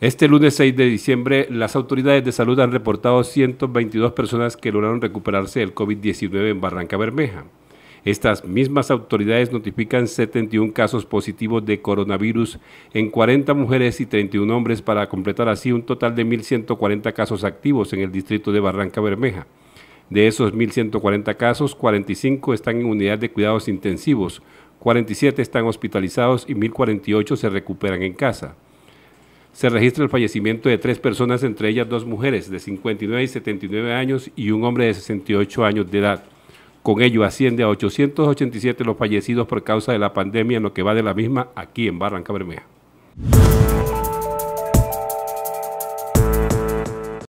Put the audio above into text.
Este lunes 6 de diciembre, las autoridades de salud han reportado 122 personas que lograron recuperarse del COVID-19 en Barranca Bermeja. Estas mismas autoridades notifican 71 casos positivos de coronavirus en 40 mujeres y 31 hombres para completar así un total de 1.140 casos activos en el distrito de Barranca Bermeja. De esos 1.140 casos, 45 están en unidad de cuidados intensivos, 47 están hospitalizados y 1.048 se recuperan en casa se registra el fallecimiento de tres personas, entre ellas dos mujeres de 59 y 79 años y un hombre de 68 años de edad. Con ello asciende a 887 los fallecidos por causa de la pandemia en lo que va de la misma aquí en Barranca Bermeja.